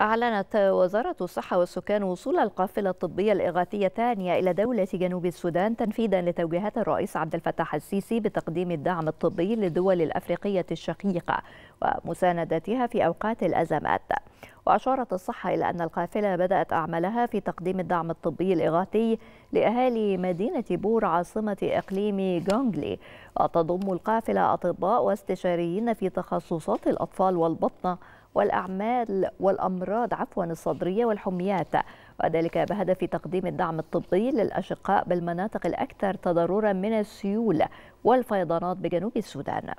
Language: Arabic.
أعلنت وزارة الصحة والسكان وصول القافلة الطبية الإغاثية الثانية إلى دولة جنوب السودان تنفيذا لتوجيهات الرئيس عبد الفتاح السيسي بتقديم الدعم الطبي للدول الأفريقية الشقيقة ومساندتها في أوقات الأزمات وأشارت الصحة إلى أن القافلة بدأت أعمالها في تقديم الدعم الطبي الإغاثي لأهالي مدينة بور عاصمة إقليم جونغلي وتضم القافلة أطباء واستشاريين في تخصصات الأطفال والبطنة والأعمال والأمراض عفوا الصدرية والحميات وذلك بهدف تقديم الدعم الطبي للأشقاء بالمناطق الأكثر تضررا من السيول والفيضانات بجنوب السودان